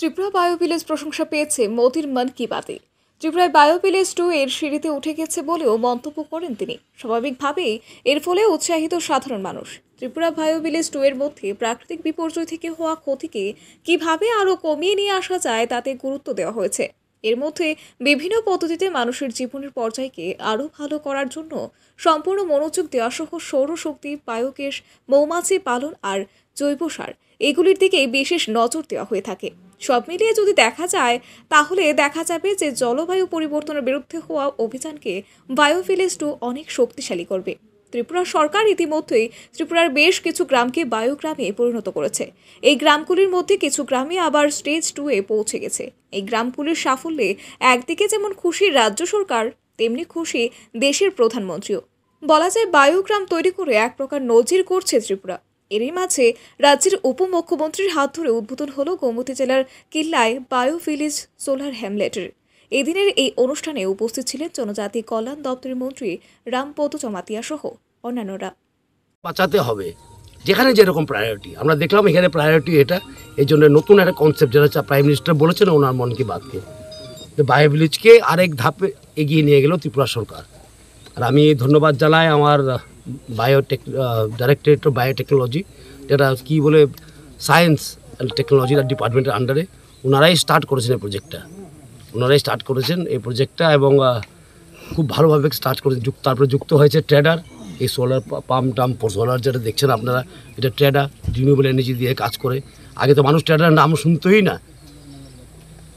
ত্রিপুরা বায়োভিলেজ প্রশংসা পেয়েছে মোদীর মন কি বাতে ত্রিপুরায় বায়োভিলেজ টু এর সিঁড়িতে উঠে গেছে বলেও মন্তব্য করেন তিনি স্বাভাবিকভাবেই এর ফলে উৎসাহিত সাধারণ মানুষ ত্রিপুরা বায়োভিলেজ টু এর মধ্যে প্রাকৃতিক বিপর্যয় থেকে হওয়া ক্ষতিকে কিভাবে আরও কমিয়ে নিয়ে আসা যায় তাতে গুরুত্ব দেওয়া হয়েছে এর মধ্যে বিভিন্ন পদ্ধতিতে মানুষের জীবনের পর্যায়কে আরও ভালো করার জন্য সম্পূর্ণ মনোযোগ দেওয়া সহ সৌরশক্তি বায়োগ্যাস মৌমাছি পালন আর জৈব সার এগুলির দিকে বিশেষ নজর দেওয়া হয়ে থাকে সব মিলিয়ে যদি দেখা যায় তাহলে দেখা যাবে যে জলবায়ু পরিবর্তনের বিরুদ্ধে হওয়া অভিযানকে বায়োফিলেজ টু অনেক শক্তিশালী করবে ত্রিপুরা সরকার ইতিমধ্যেই ত্রিপুরার বেশ কিছু গ্রামকে বায়োগ্রামে পরিণত করেছে এই গ্রামগুলির মধ্যে কিছু গ্রামে আবার স্টেজ টু এ পৌঁছে গেছে এই গ্রামগুলির সাফল্যে একদিকে যেমন খুশি রাজ্য সরকার তেমনি খুশি দেশের প্রধানমন্ত্রীও বলা যায় বায়োগ্রাম তৈরি করে এক প্রকার নজির করছে ত্রিপুরা এরই মাঝে রাজ্যের উপমুখ্যমন্ত্রীর হাত ধরে উদ্বোধন হল গোমতী জেলার কিল্লায় বায়ো সোলার হ্যামলেটের এদিনের এই অনুষ্ঠানে উপস্থিত ছিলেন জনজাতি কল্যাণ দপ্তরের মন্ত্রী রামপদ জমাতিয়া সহ অন্যান্যরা বাঁচাতে হবে যেখানে যেরকম প্রায়োরিটি আমরা দেখলাম এখানে প্রায়োরিটি এটা এই জন্য নতুন একটা কনসেপ্ট যেটা প্রাইম মিনিস্টার বলেছেন ওনার মন কি বাদকে বায়ো আরেক ধাপে এগিয়ে নিয়ে গেল ত্রিপুরা সরকার আর আমি ধন্যবাদ জানাই আমার বায়োটেক ডাইরেক্টরেট অফ বায়োটেকনোলজি যেটা কী বলে সায়েন্স অ্যান্ড টেকনোলজির ডিপার্টমেন্টের আন্ডারে ওনারাই স্টার্ট করেছেন এই প্রজেক্টটা ওনারাই স্টার্ট করেছেন এই প্রজেক্টটা এবং uh, খুব ভালোভাবে স্টার্ট করেছেন যুক্ত তারপরে যুক্ত হয়েছে ট্রেডার এই সোলার পাম্প টাম্প সোলার যেটা দেখছেন আপনারা এটা ট্রেডার রিনিউবল এনার্জি দিয়ে কাজ করে আগে তো মানুষ ট্রেডার নাম শুনতেই না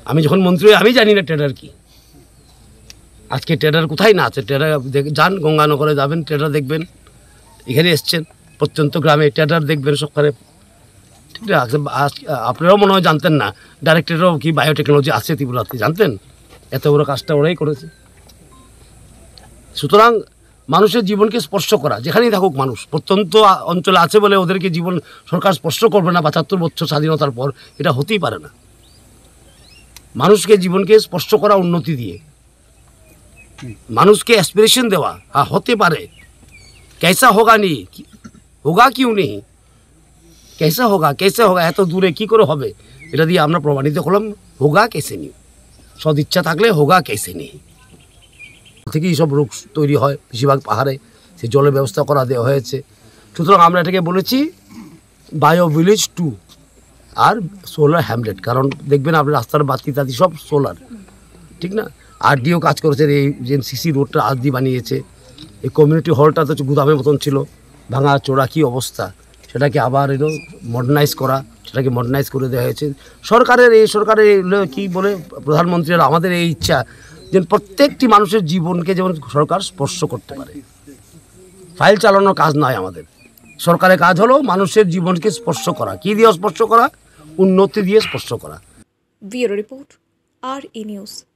আমি যখন মন্ত্রী আমি জানি না ট্রেডার কি আজকে ট্রেডার কোথায় না আছে ট্রেডার যান গঙ্গানগরে যাবেন ট্রেডার দেখবেন এখানে এসছেন প্রত্যন্ত গ্রামে ট্যাডার দেখবেন সবখানে ঠিক আছে আপনারাও মনে হয় জানতেন না ডাইরেক্টরও কি বায়োটেকনোলজি আছে ত্রিপুরাতে জানতেন এত বড় কাজটা ওরাই করেছে সুতরাং মানুষের জীবনকে স্পর্শ করা যেখানেই থাকুক মানুষ প্রত্যন্ত অঞ্চলে আছে বলে ওদেরকে জীবন সরকার স্পর্শ করবে না পাঁচাত্তর বছর স্বাধীনতার পর এটা হতেই পারে না মানুষকে জীবনকে স্পর্শ করা উন্নতি দিয়ে মানুষকে অ্যাসপিরেশন দেওয়া হ্যাঁ হতে পারে कैसा होगा नहीं होगा क्यों নেই कैसे होगा কেসে হোগা এত দূরে কি করে হবে এটা দিয়ে আমরা প্রমাণিত করলাম হোগা কেসে নি সদিচ্ছা থাকলে হোগা কেসে নেই থেকেই সব রোগ তৈরি হয় বেশিরভাগ পাহাড়ে সে জলের ব্যবস্থা করা দেওয়া হয়েছে সুতরাং আমরা এটাকে বলেছি বায়ো ভিলেজ টু আর সোলার হ্যামলেট কারণ দেখবেন আপনার রাস্তার বাতি তাতি সব সোলার ঠিক না আর ডিও কাজ করেছে এই যে সিসি রোডটা আর দিয়ে বানিয়েছে এই কমিউনিটি হলটা তো গুদামের মতন ছিল ভাঙা চোরা কী অবস্থা সেটাকে আবার এগুলো মডার্নাইজ করা সেটাকে মডার্নাইজ করে দেওয়া হয়েছে সরকারের এই সরকারের কি বলে প্রধানমন্ত্রীর আমাদের এই ইচ্ছা যে প্রত্যেকটি মানুষের জীবনকে যেমন সরকার স্পর্শ করতে পারে ফাইল চালানোর কাজ নয় আমাদের সরকারের কাজ হলো মানুষের জীবনকে স্পর্শ করা কি দিয়ে স্পর্শ করা উন্নতি দিয়ে স্পর্শ করা রিপোর্ট আর ই নিউজ